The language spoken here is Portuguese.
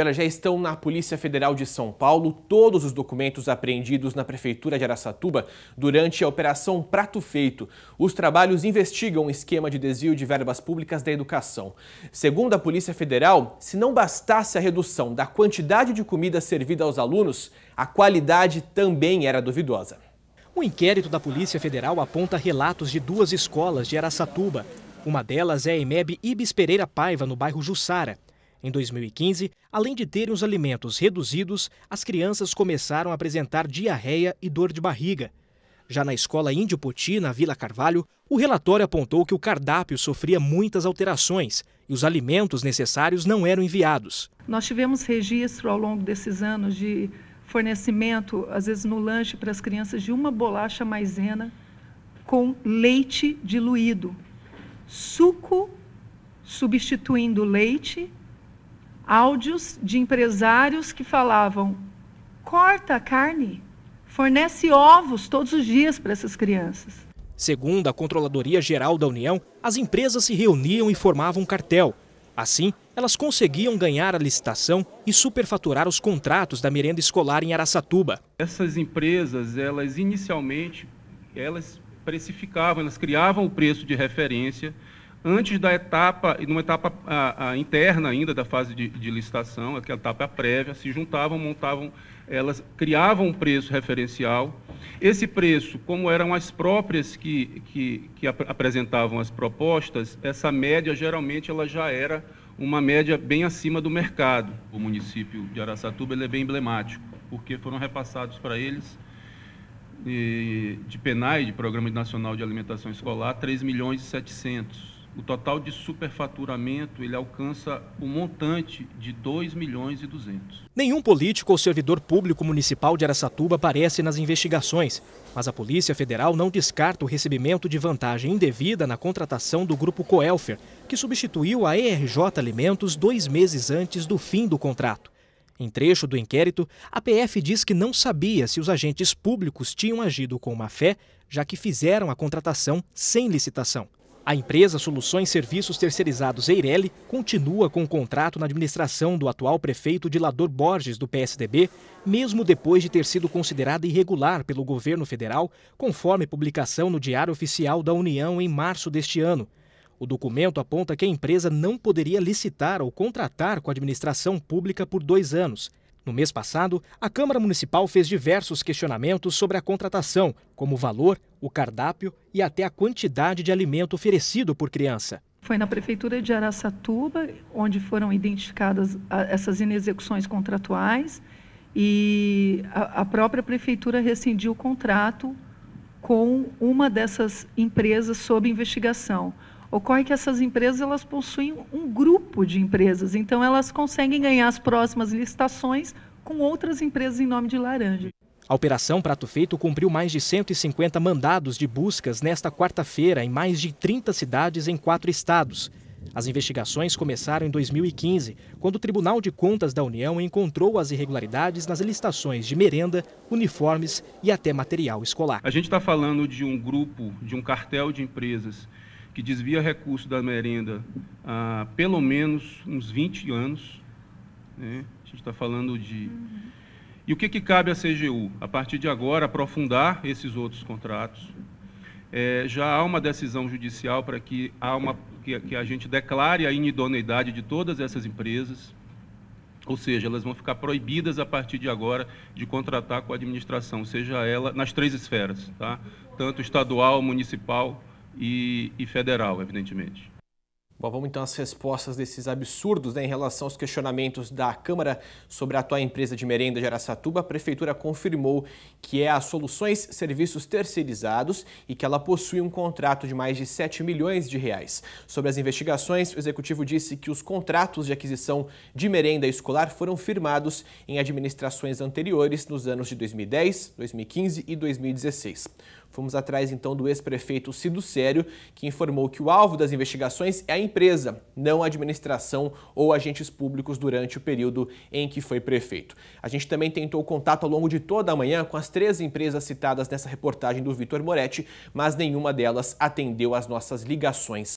Elas já estão na Polícia Federal de São Paulo todos os documentos apreendidos na Prefeitura de Araçatuba durante a Operação Prato Feito. Os trabalhos investigam o esquema de desvio de verbas públicas da educação. Segundo a Polícia Federal, se não bastasse a redução da quantidade de comida servida aos alunos, a qualidade também era duvidosa. Um inquérito da Polícia Federal aponta relatos de duas escolas de Araçatuba. Uma delas é a EMEB Ibis Pereira Paiva, no bairro Jussara. Em 2015, além de terem os alimentos reduzidos, as crianças começaram a apresentar diarreia e dor de barriga. Já na escola Índio Poti, na Vila Carvalho, o relatório apontou que o cardápio sofria muitas alterações e os alimentos necessários não eram enviados. Nós tivemos registro ao longo desses anos de fornecimento, às vezes no lanche para as crianças, de uma bolacha maisena com leite diluído, suco substituindo leite áudios de empresários que falavam: corta a carne, fornece ovos todos os dias para essas crianças. Segundo a Controladoria Geral da União, as empresas se reuniam e formavam um cartel. Assim, elas conseguiam ganhar a licitação e superfaturar os contratos da merenda escolar em Araçatuba. Essas empresas, elas inicialmente, elas precificavam, elas criavam o preço de referência antes da etapa, e numa etapa a, ah, a ah, interna ainda da fase de, de, licitação, aquela etapa prévia, se juntavam, montavam, elas criavam um preço referencial. Esse preço, como eram as próprias que, que, que ap apresentavam as propostas, essa média geralmente ela já era uma média bem acima do mercado. O município de Araçatuba é bem emblemático, porque foram repassados para eles de, de PENAI, de Programa Nacional de Alimentação Escolar, 3 milhões e 700 o total de superfaturamento ele alcança o um montante de 2 milhões e 200. Nenhum político ou servidor público municipal de Aracatuba aparece nas investigações, mas a Polícia Federal não descarta o recebimento de vantagem indevida na contratação do grupo Coelfer, que substituiu a ERJ Alimentos dois meses antes do fim do contrato. Em trecho do inquérito, a PF diz que não sabia se os agentes públicos tinham agido com má fé, já que fizeram a contratação sem licitação. A empresa Soluções Serviços Terceirizados Eireli continua com o contrato na administração do atual prefeito Dilador Borges, do PSDB, mesmo depois de ter sido considerada irregular pelo governo federal, conforme publicação no Diário Oficial da União em março deste ano. O documento aponta que a empresa não poderia licitar ou contratar com a administração pública por dois anos. No mês passado, a Câmara Municipal fez diversos questionamentos sobre a contratação, como o valor, o cardápio e até a quantidade de alimento oferecido por criança. Foi na Prefeitura de Araçatuba, onde foram identificadas essas inexecuções contratuais e a própria Prefeitura rescindiu o contrato com uma dessas empresas sob investigação. Ocorre que essas empresas elas possuem um grupo de empresas, então elas conseguem ganhar as próximas licitações com outras empresas em nome de laranja. A Operação Prato Feito cumpriu mais de 150 mandados de buscas nesta quarta-feira em mais de 30 cidades em quatro estados. As investigações começaram em 2015, quando o Tribunal de Contas da União encontrou as irregularidades nas licitações de merenda, uniformes e até material escolar. A gente está falando de um grupo, de um cartel de empresas que desvia recurso da merenda há ah, pelo menos uns 20 anos. Né? A gente está falando de. E o que, que cabe à CGU? A partir de agora, aprofundar esses outros contratos. É, já há uma decisão judicial para que, há uma, que, que a gente declare a inidoneidade de todas essas empresas. Ou seja, elas vão ficar proibidas a partir de agora de contratar com a administração, seja ela nas três esferas, tá? tanto estadual, municipal e, e federal, evidentemente. Bom, vamos então às respostas desses absurdos né, em relação aos questionamentos da Câmara sobre a atual empresa de merenda de Araçatuba. A Prefeitura confirmou que é a Soluções Serviços Terceirizados e que ela possui um contrato de mais de 7 milhões de reais. Sobre as investigações, o Executivo disse que os contratos de aquisição de merenda escolar foram firmados em administrações anteriores nos anos de 2010, 2015 e 2016. Fomos atrás então do ex-prefeito Cido Sério, que informou que o alvo das investigações é a empresa, não a administração ou agentes públicos durante o período em que foi prefeito. A gente também tentou contato ao longo de toda a manhã com as três empresas citadas nessa reportagem do Vitor Moretti, mas nenhuma delas atendeu às nossas ligações.